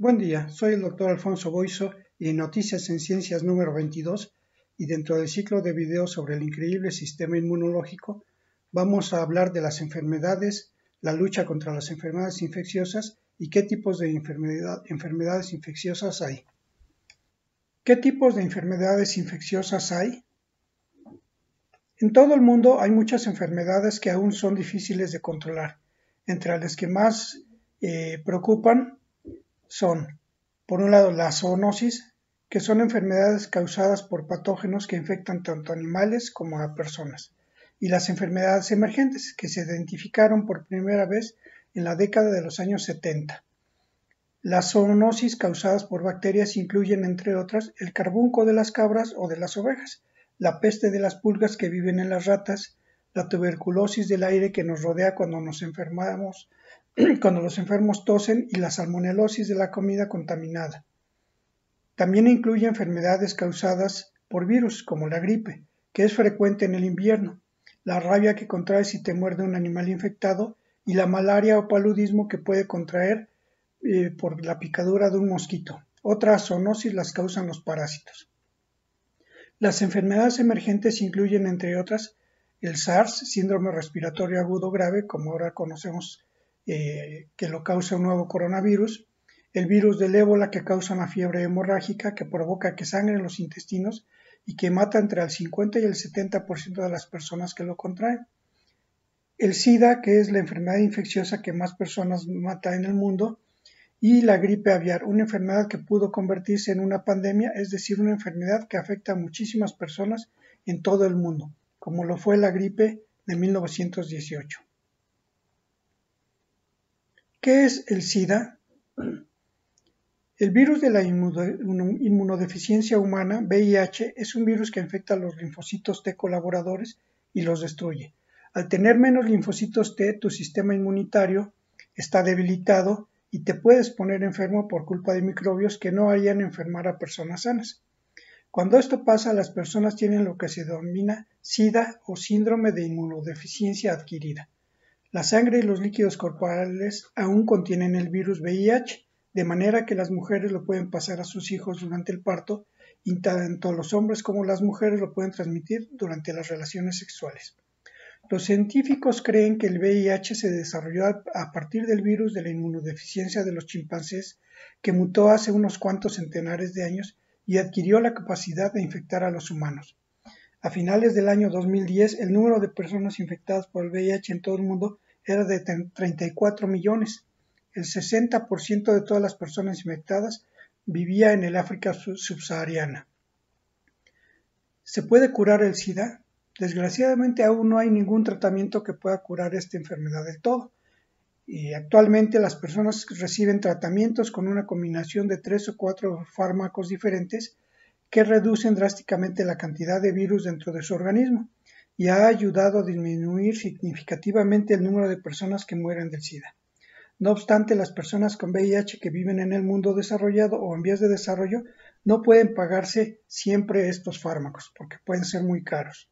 Buen día, soy el doctor Alfonso Boiso y en Noticias en Ciencias número 22 y dentro del ciclo de videos sobre el increíble sistema inmunológico vamos a hablar de las enfermedades, la lucha contra las enfermedades infecciosas y qué tipos de enfermedades infecciosas hay. ¿Qué tipos de enfermedades infecciosas hay? En todo el mundo hay muchas enfermedades que aún son difíciles de controlar. Entre las que más eh, preocupan son, por un lado, las zoonosis, que son enfermedades causadas por patógenos que infectan tanto a animales como a personas, y las enfermedades emergentes, que se identificaron por primera vez en la década de los años 70. Las zoonosis causadas por bacterias incluyen, entre otras, el carbunco de las cabras o de las ovejas, la peste de las pulgas que viven en las ratas, la tuberculosis del aire que nos rodea cuando nos enfermamos cuando los enfermos tosen y la salmonelosis de la comida contaminada. También incluye enfermedades causadas por virus, como la gripe, que es frecuente en el invierno, la rabia que contrae si te muerde un animal infectado y la malaria o paludismo que puede contraer eh, por la picadura de un mosquito. Otras zoonosis las causan los parásitos. Las enfermedades emergentes incluyen, entre otras, el SARS, síndrome respiratorio agudo grave, como ahora conocemos eh, que lo causa un nuevo coronavirus, el virus del ébola que causa una fiebre hemorrágica que provoca que sangre los intestinos y que mata entre el 50 y el 70% de las personas que lo contraen. El SIDA, que es la enfermedad infecciosa que más personas mata en el mundo, y la gripe aviar, una enfermedad que pudo convertirse en una pandemia, es decir, una enfermedad que afecta a muchísimas personas en todo el mundo, como lo fue la gripe de 1918. ¿Qué es el SIDA? El virus de la inmunodeficiencia humana, VIH, es un virus que infecta a los linfocitos T colaboradores y los destruye. Al tener menos linfocitos T, tu sistema inmunitario está debilitado y te puedes poner enfermo por culpa de microbios que no harían enfermar a personas sanas. Cuando esto pasa, las personas tienen lo que se denomina SIDA o síndrome de inmunodeficiencia adquirida. La sangre y los líquidos corporales aún contienen el virus VIH, de manera que las mujeres lo pueden pasar a sus hijos durante el parto y tanto los hombres como las mujeres lo pueden transmitir durante las relaciones sexuales. Los científicos creen que el VIH se desarrolló a partir del virus de la inmunodeficiencia de los chimpancés que mutó hace unos cuantos centenares de años y adquirió la capacidad de infectar a los humanos. A finales del año 2010, el número de personas infectadas por el VIH en todo el mundo era de 34 millones. El 60% de todas las personas infectadas vivía en el África subsahariana. ¿Se puede curar el SIDA? Desgraciadamente aún no hay ningún tratamiento que pueda curar esta enfermedad del todo. Y actualmente las personas reciben tratamientos con una combinación de tres o cuatro fármacos diferentes que reducen drásticamente la cantidad de virus dentro de su organismo y ha ayudado a disminuir significativamente el número de personas que mueren del SIDA. No obstante, las personas con VIH que viven en el mundo desarrollado o en vías de desarrollo no pueden pagarse siempre estos fármacos porque pueden ser muy caros.